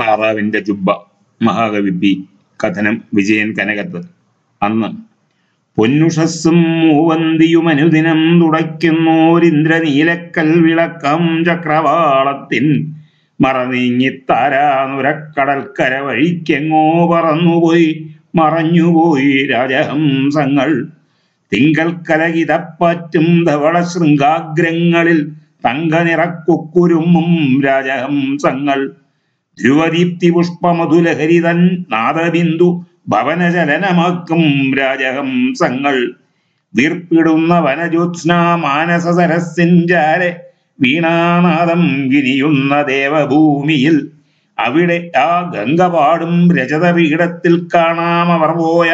താറാവിന്റെ ജുബ്ബ മഹാകവി കഥനം വിജയൻ കനകത്ത് അന്ന് പൊന്നുഷസ്സും മൂവന്തിയും അനുദിനം തുടയ്ക്കുന്നോരിന്ദ്രനീലക്കൽ വിളക്കം ചക്രവാളത്തിൻ മറനീങ്ങി താരാനുരക്കടൽക്കര വഴിക്കെങ്ങോ പറന്നുപോയി മറഞ്ഞുപോയി രാജഹംസങ്ങൾ തിങ്കൽ കലകിതപ്പാറ്റും ധവള ശൃംഗാഗ്രങ്ങളിൽ തങ്കനിറക്കുക്കുരുമും രാജഹംസങ്ങൾ ധ്രുവദീപ്തി പുഷ്പമധുലഹരിതൻ നാദബിന്ദു ഭവനചലനമാക്കും രാജഹംസങ്ങൾ വീർപ്പിടുന്ന വനജ്യോത്സ്ന മാനസ വീണാനാദം ഗിനിയുന്ന ദേവഭൂമിയിൽ അവിടെ ആ ഗംഗപാടും പാടും രജത പീഠത്തിൽ പോയ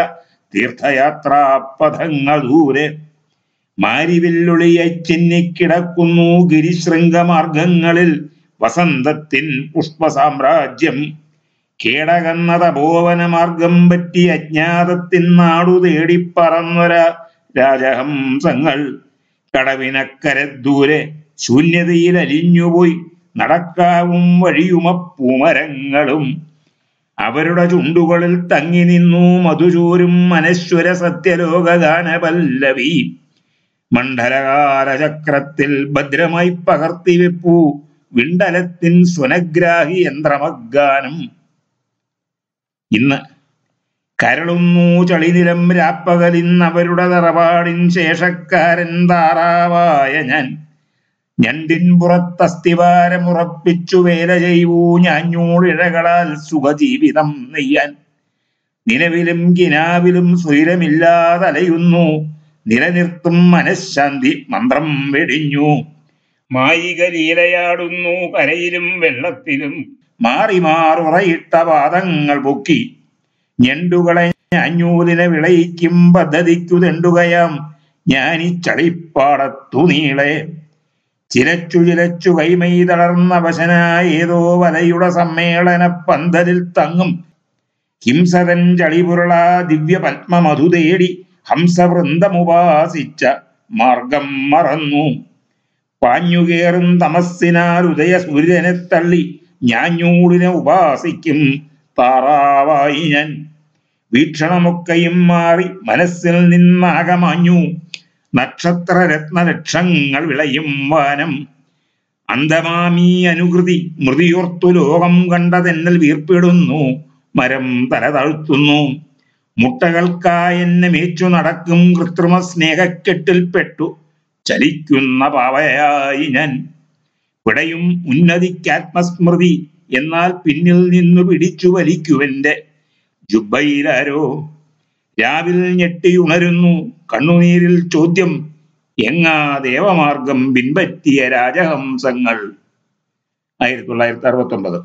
തീർത്ഥയാത്രാ പഥങ്ങൾ ദൂരെ മാരിവില്ലൊളിയെ ചിന്നിക്കിടക്കുന്നു ഗിരിശൃംഗമാർഗങ്ങളിൽ വസന്തത്തിൻ പുഷ്പസാമ്രാജ്യം കേടകന്ന തപോവനമാർഗം പറ്റി അജ്ഞാതത്തിൻ നാടു തേടിപ്പറന്നൊര രാജഹംസങ്ങൾ കടവിനക്കരെ ദൂരെ ശൂന്യതയിൽ അലിഞ്ഞുപോയി നടക്കാവും വഴിയുമപ്പൂമരങ്ങളും അവരുടെ ചുണ്ടുകളിൽ തങ്ങി നിന്നു മധുചൂരും മനശ്വര സത്യലോക ഗാനപല്ലവി മണ്ഡലകാലചക്രത്തിൽ ഭദ്രമായി പകർത്തിവെപ്പൂ വിണ്ടലത്തിൻ സ്വനഗ്രാഹി യന്ത്രമഗ്ഗാനം ഇന്ന് കരളുന്നു ചളിനിലം അവരുടെ തറവാടിൻ ശേഷക്കാരൻ താറാവായ ഞാൻ ഞണ്ടിൻ പുറത്തസ്തിവാരമുറപ്പിച്ചു വേല ചെയ്യൂ ഞാഞ്ഞൂളിഴകളാൽ സുഖജീവിതം നെയ്യാൻ നിലവിലും കിനാവിലും സ്വൈരമില്ലാതലയുന്നു നിലനിർത്തും മനഃശാന്തി മന്ത്രം വെടിഞ്ഞു മായിക ലീലയാടുന്നു കരയിലും വെള്ളത്തിലും മാറി മാറുറയിട്ട പാദങ്ങൾ പൊക്കി ഞെണ്ടുകളെ അഞ്ഞൂലിനെ വിളയിക്കും പദ്ധതിക്കു തെണ്ടുകയാം ഞാൻ ഈ ചളിപ്പാടത്തു നീളെ ചിരച്ചു ചിരച്ചു കൈമൈ തളർന്ന വശനായ ഏതോ വലയുടെ സമ്മേളന പന്തലിൽ തങ്ങും ഹിംസതൻ ചളിപുരള ദിവ്യ പത്മമധു തേടി ഹംസവൃന്ദമുപാസിച്ച മാർഗം മറന്നു പാഞ്ഞുകേറും തമസ്സിനാൽ ഉദയ സൂര്യനെ തള്ളി ഞൂടിനെ ഉപാസിക്കും താറാവായി ഞാൻ വീക്ഷണമൊക്കെയും മാറി മനസ്സിൽ നിന്നാകമാഞ്ഞു നക്ഷത്ര രത്നലക്ഷങ്ങൾ വിളയും വാനം അന്തമാമീ അനുകൃതി മൃതിയോർത്തു ലോകം കണ്ടതെന്നിൽ വീർപ്പിടുന്നു മരം തല താഴ്ത്തുന്നു മുട്ടകൾക്കായെന്നെ മേച്ചു നടക്കും കൃത്രിമ സ്നേഹക്കെട്ടിൽപ്പെട്ടു ചലിക്കുന്ന പാവയായി ഞാൻ പിടയും ഉന്നതിക്കാത്മസ്മൃതി എന്നാൽ പിന്നിൽ നിന്നു പിടിച്ചു വലിക്കുവെന്റെ ജുബയിലാരോ രാവിൽ ഞെട്ടിയുണരുന്നു കണ്ണുനീരിൽ ചോദ്യം എങ്ങാ ദേവമാർഗം പിൻപറ്റിയ രാജഹംസങ്ങൾ ആയിരത്തി തൊള്ളായിരത്തി അറുപത്തി ഒമ്പത്